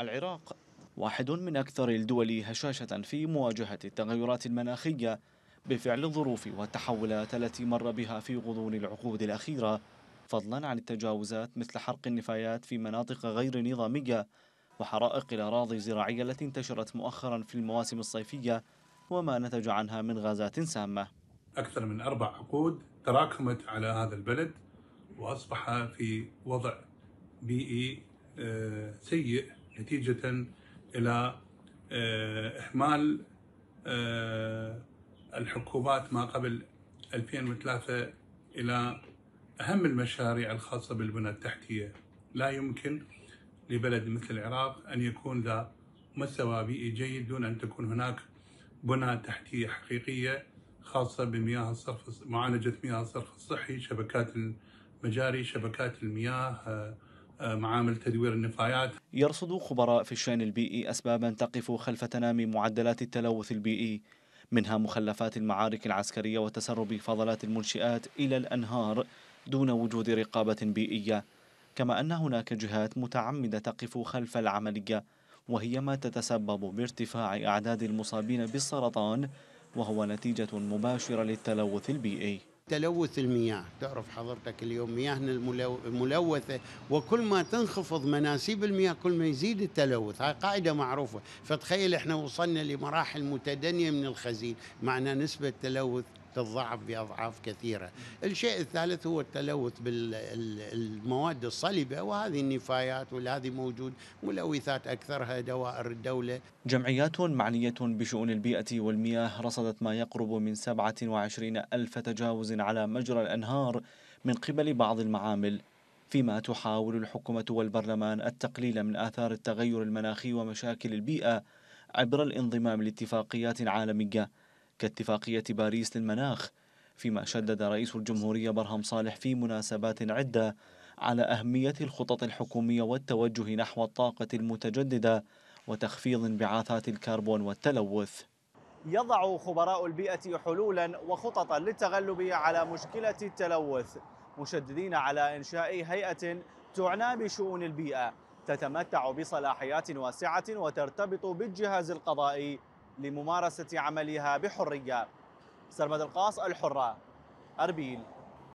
العراق واحد من أكثر الدول هشاشة في مواجهة التغيرات المناخية بفعل الظروف والتحولات التي مر بها في غضون العقود الأخيرة فضلا عن التجاوزات مثل حرق النفايات في مناطق غير نظامية وحرائق الأراضي الزراعية التي انتشرت مؤخرا في المواسم الصيفية وما نتج عنها من غازات سامة أكثر من أربع عقود تراكمت على هذا البلد وأصبح في وضع بيئي آه، سيء نتيجة إلى آه، إهمال آه، الحكومات ما قبل 2003 إلى أهم المشاريع الخاصة بالبنى التحتية لا يمكن لبلد مثل العراق أن يكون ذا مستوى بيئي جيد دون أن تكون هناك بنى تحتية حقيقية خاصة بمياه الصرف معالجة مياه الصرف الصحي شبكات المجاري شبكات المياه آه، معامل تدوير النفايات يرصد خبراء في الشأن البيئي e أسبابا تقف خلف تنامي معدلات التلوث البيئي e، منها مخلفات المعارك العسكرية وتسرب فضلات المنشئات إلى الأنهار دون وجود رقابة بيئية e، كما أن هناك جهات متعمدة تقف خلف العملية وهي ما تتسبب بارتفاع أعداد المصابين بالسرطان وهو نتيجة مباشرة للتلوث البيئي تلوث المياه تعرف حضرتك اليوم مياهنا الملوثة وكل ما تنخفض مناسيب المياه كل ما يزيد التلوث هاي قاعدة معروفة فتخيل احنا وصلنا لمراحل متدنية من الخزين معنا نسبة تلوث تتضاعف بأضعاف كثيرة الشيء الثالث هو التلوث بالمواد الصلبة وهذه النفايات والهذه موجود ملوثات أكثرها دوائر الدولة جمعيات معنية بشؤون البيئة والمياه رصدت ما يقرب من 27 ألف تجاوز على مجرى الأنهار من قبل بعض المعامل فيما تحاول الحكومة والبرلمان التقليل من آثار التغير المناخي ومشاكل البيئة عبر الانضمام لاتفاقيات عالمية كاتفاقية باريس للمناخ فيما شدد رئيس الجمهورية برهم صالح في مناسبات عدة على أهمية الخطط الحكومية والتوجه نحو الطاقة المتجددة وتخفيض انبعاثات الكربون والتلوث يضع خبراء البيئة حلولا وخططا للتغلب على مشكلة التلوث مشددين على إنشاء هيئة تعنى بشؤون البيئة تتمتع بصلاحيات واسعة وترتبط بالجهاز القضائي لممارسة عملها بحرية سرمد القاص الحرة أربيل